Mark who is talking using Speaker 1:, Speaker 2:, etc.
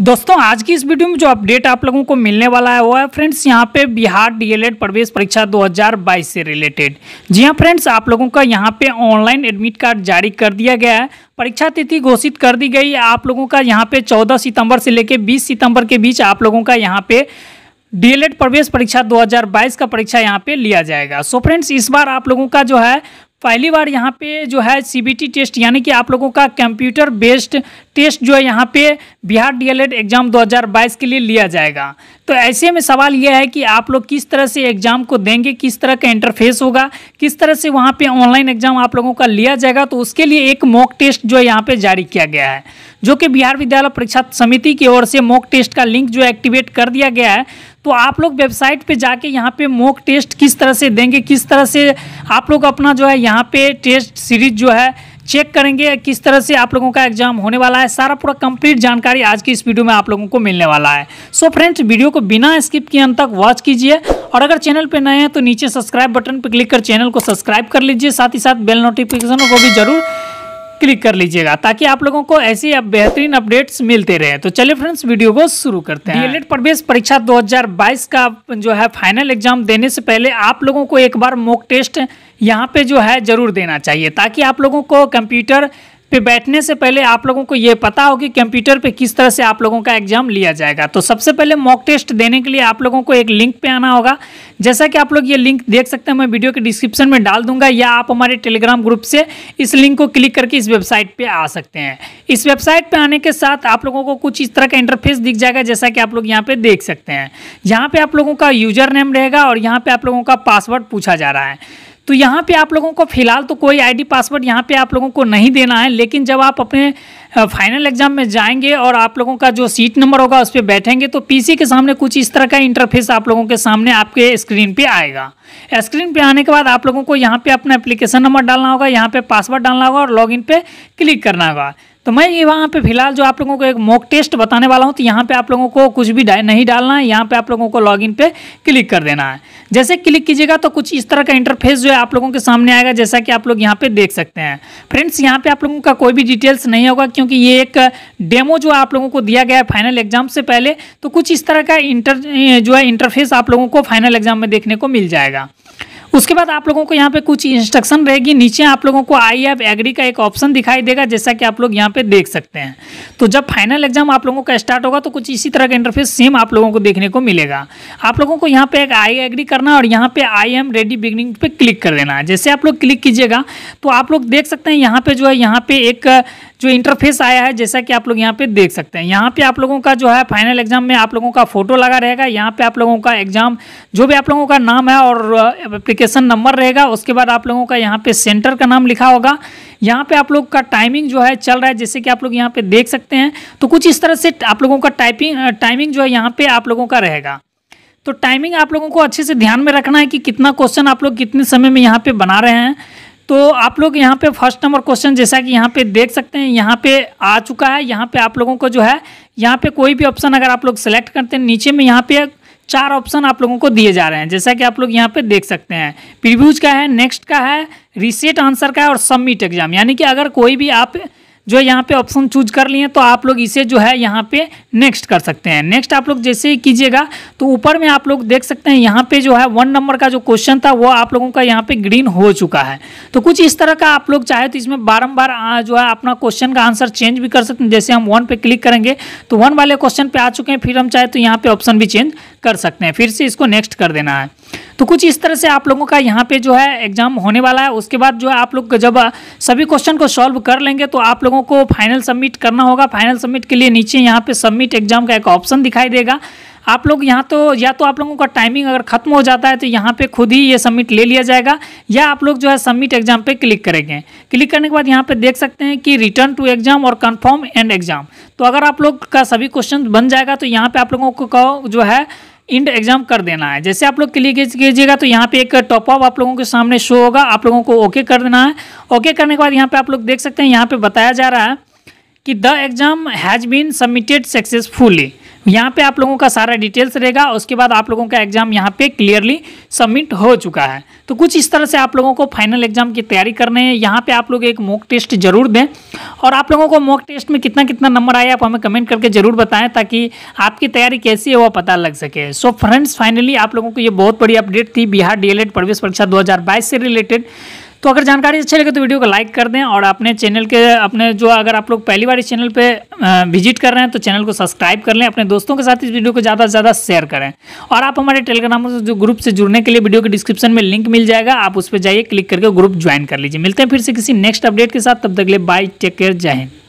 Speaker 1: दोस्तों आज की इस वीडियो में जो अपडेट आप लोगों को मिलने वाला है वो है फ्रेंड्स यहाँ पे बिहार डीएलएड प्रवेश परीक्षा 2022 से रिलेटेड जी हाँ फ्रेंड्स आप लोगों का यहाँ पे ऑनलाइन एडमिट कार्ड जारी कर दिया गया है परीक्षा तिथि घोषित कर दी गई आप लोगों का यहाँ पे 14 सितंबर से लेकर 20 सितंबर के बीच आप लोगों का यहाँ पे डीएलएड प्रवेश परीक्षा 2022 का परीक्षा यहाँ पे लिया जाएगा सो so फ्रेंड्स इस बार आप लोगों का जो है पहली बार यहाँ पे जो है सीबीटी टेस्ट यानी कि आप लोगों का कंप्यूटर बेस्ड टेस्ट जो है यहाँ पे बिहार डीएलएड एग्ज़ाम 2022 के लिए लिया जाएगा तो ऐसे में सवाल यह है कि आप लोग किस तरह से एग्ज़ाम को देंगे किस तरह का इंटरफेस होगा किस तरह से वहाँ पे ऑनलाइन एग्ज़ाम आप लोगों का लिया जाएगा तो उसके लिए एक मॉक टेस्ट जो है यहाँ पर जारी किया गया है जो कि बिहार विद्यालय परीक्षा समिति की ओर से मॉक टेस्ट का लिंक जो एक्टिवेट कर दिया गया है तो आप लोग वेबसाइट पे जाके यहाँ पे मोक टेस्ट किस तरह से देंगे किस तरह से आप लोग अपना जो है यहाँ पे टेस्ट सीरीज जो है चेक करेंगे किस तरह से आप लोगों का एग्जाम होने वाला है सारा पूरा कंप्लीट जानकारी आज की इस वीडियो में आप लोगों को मिलने वाला है सो so फ्रेंड्स वीडियो को बिना स्किप किए अंत तक वॉच कीजिए और अगर चैनल पर नए हैं तो नीचे सब्सक्राइब बटन पर क्लिक कर चैनल को सब्सक्राइब कर लीजिए साथ ही साथ बेल नोटिफिकेशन को भी जरूर क्लिक कर लीजिएगा ताकि आप लोगों को ऐसी अब बेहतरीन अपडेट्स मिलते रहे तो चलिए फ्रेंड्स वीडियो को शुरू करते हैं डीएलएड प्रवेश परीक्षा 2022 का जो है फाइनल एग्जाम देने से पहले आप लोगों को एक बार मॉक टेस्ट यहाँ पे जो है जरूर देना चाहिए ताकि आप लोगों को कंप्यूटर पे बैठने से पहले आप लोगों को ये पता होगी कंप्यूटर पे किस तरह से आप लोगों का एग्जाम लिया जाएगा तो सबसे पहले मॉक टेस्ट देने के लिए आप लोगों को एक लिंक पे आना होगा जैसा कि आप लोग ये लिंक देख सकते हैं मैं वीडियो के डिस्क्रिप्शन में डाल दूंगा या आप हमारे टेलीग्राम ग्रुप से इस लिंक को क्लिक करके इस वेबसाइट पर आ सकते हैं इस वेबसाइट पर आने के साथ आप लोगों को कुछ इस तरह का इंटरफेस दिख जाएगा जैसा कि आप लोग यहाँ पर देख सकते हैं यहाँ पर आप लोगों का यूजर नेम रहेगा और यहाँ पर आप लोगों का पासवर्ड पूछा जा रहा है तो यहाँ पे आप लोगों को फ़िलहाल तो कोई आईडी पासवर्ड यहाँ पे आप लोगों को नहीं देना है लेकिन जब आप अपने फाइनल एग्जाम में जाएंगे और आप लोगों का जो सीट नंबर होगा उस पर बैठेंगे तो पीसी के सामने कुछ इस तरह का इंटरफेस आप लोगों के सामने आपके स्क्रीन पर आएगा स्क्रीन पर आने के बाद आप लोगों को यहाँ पर अपना एप्लीकेशन नंबर डालना होगा यहाँ पर पासवर्ड डालना होगा और लॉग पे क्लिक करना होगा तो मैं ये वहाँ पे फिलहाल जो आप लोगों को एक मॉक टेस्ट बताने वाला हूँ तो यहाँ पे आप लोगों को कुछ भी डा नहीं डालना है यहाँ पे आप लोगों को लॉगिन पे क्लिक कर देना है जैसे क्लिक कीजिएगा तो कुछ इस तरह का इंटरफेस जो है आप लोगों के सामने आएगा जैसा कि आप लोग यहाँ पे देख सकते हैं फ्रेंड्स यहाँ पर आप लोगों का कोई भी डिटेल्स नहीं होगा क्योंकि ये एक डेमो जो आप लोगों को दिया गया है फाइनल एग्जाम से पहले तो कुछ इस तरह का इंटर जो है इंटरफेस आप लोगों को फाइनल एग्जाम में देखने को मिल जाएगा उसके बाद आप लोगों को यहाँ पे कुछ इंस्ट्रक्शन रहेगी नीचे आप लोगों को आई एफ एग्री का एक ऑप्शन दिखाई देगा जैसा कि आप लोग यहाँ पे देख सकते हैं तो जब फाइनल एग्जाम आप लोगों का स्टार्ट होगा तो कुछ इसी तरह का इंटरफेस सेम आप लोगों को देखने को मिलेगा आप लोगों को यहाँ पे एक आई एग्री करना और यहाँ पे आई एम रेडी बिगनिंग पे क्लिक कर देना जैसे आप लोग क्लिक कीजिएगा तो आप लोग देख सकते हैं यहाँ पे जो है यहाँ पे एक जो इंटरफेस आया है जैसा कि आप लोग यहाँ पे देख सकते हैं यहाँ पे आप लोगों का जो है फाइनल एग्जाम में आप लोगों का फोटो लगा रहेगा यहाँ पे आप लोगों का एग्जाम जो भी आप लोगों का नाम है और एप्लीकेशन नंबर रहेगा उसके बाद आप लोगों का यहाँ पे सेंटर का नाम लिखा होगा यहाँ पे आप लोग का टाइमिंग जो है चल रहा है जैसे कि आप लोग यहाँ पे देख सकते हैं तो कुछ इस तरह से आप लोगों का टाइपिंग टाइमिंग जो है यहाँ पे आप लोगों का रहेगा तो टाइमिंग आप लोगों को अच्छे से ध्यान में रखना है कि कितना क्वेश्चन आप लोग कितने समय में यहाँ पे बना रहे हैं तो आप लोग यहाँ पे फर्स्ट नंबर क्वेश्चन जैसा कि यहाँ पे देख सकते हैं यहाँ पे आ चुका है यहाँ पे आप लोगों को जो है यहाँ पे कोई भी ऑप्शन अगर आप लोग सेलेक्ट करते हैं नीचे में यहाँ पे चार ऑप्शन आप लोगों को दिए जा रहे हैं जैसा कि आप लोग यहाँ पे देख सकते हैं प्रिव्यूज का है नेक्स्ट का है रिसेट आंसर का है और सबमिट एग्जाम यानी कि अगर कोई भी आप जो यहाँ पे ऑप्शन चूज कर लिए तो आप लोग इसे जो है यहाँ पे नेक्स्ट कर सकते हैं नेक्स्ट आप लोग जैसे ही कीजिएगा तो ऊपर में आप लोग देख सकते हैं यहाँ पे जो है वन नंबर का जो क्वेश्चन था वो आप लोगों का यहाँ पे ग्रीन हो चुका है तो कुछ इस तरह का आप लोग चाहे तो इसमें बारम्बार जो है अपना क्वेश्चन का आंसर चेंज भी कर सकते हैं जैसे हम वन पे क्लिक करेंगे तो वन वाले क्वेश्चन पे आ चुके हैं फिर हम चाहे तो यहाँ पे ऑप्शन भी चेंज कर सकते हैं फिर से इसको नेक्स्ट कर देना है तो कुछ इस तरह से आप लोगों का यहाँ पे जो है एग्जाम होने वाला है उसके बाद जो है आप लोग जब सभी क्वेश्चन को सॉल्व कर लेंगे तो आप लोगों को फाइनल सबमिट करना होगा फाइनल सबमिट के लिए नीचे यहाँ पे सबमिट एग्जाम का एक ऑप्शन दिखाई देगा आप लोग यहाँ तो या तो आप लोगों का टाइमिंग अगर खत्म हो जाता है तो यहाँ पे खुद ही ये सबमिट ले लिया जाएगा या आप लोग जो है सबमिट एग्जाम पे क्लिक करेंगे क्लिक करने के बाद यहाँ पे देख सकते हैं कि रिटर्न टू एग्जाम और कंफर्म एंड एग्जाम तो अगर आप लोग का सभी क्वेश्चन बन जाएगा तो यहाँ पे आप लोगों को जो है इंड एग्जाम कर देना है जैसे आप लोग क्लिक कीजिएगा तो यहाँ पे एक टॉप आप लोगों के सामने शो होगा आप लोगों को ओके कर देना है ओके करने के बाद यहाँ पे आप लोग देख सकते हैं यहाँ पे बताया जा रहा है कि the exam has been submitted successfully यहाँ पे आप लोगों का सारा डिटेल्स रहेगा उसके बाद आप लोगों का एग्जाम यहाँ पे क्लियरली सबमिट हो चुका है तो कुछ इस तरह से आप लोगों को फाइनल एग्जाम की तैयारी करने है यहाँ पे आप लोग एक मॉक टेस्ट जरूर दें और आप लोगों को मॉक टेस्ट में कितना कितना नंबर आया आप हमें कमेंट करके जरूर बताएं ताकि आपकी तैयारी कैसी है वह पता लग सके सो फ्रेंड्स फाइनली आप लोगों को ये बहुत बड़ी अपडेट थी बिहार डी प्रवेश परीक्षा दो से रिलेटेड तो अगर जानकारी अच्छी लगे तो वीडियो को लाइक कर दें और अपने चैनल के अपने जो अगर आप लोग पहली बार इस चैनल पर विजिट कर रहे हैं तो चैनल को सब्सक्राइब कर लें अपने दोस्तों के साथ इस वीडियो को ज़्यादा से ज़्यादा शेयर करें और आप हमारे टेलीग्राम जो ग्रुप से जुड़ने के लिए वीडियो के डिस्क्रिप्शन में लिंक मिल जाएगा आप उस पर जाइए क्लिक करके ग्रुप ज्वाइन कर लीजिए मिलते हैं फिर से किसी नेक्स्ट अपडेट के साथ तब तक ले बाय टेक केयर जय हिंद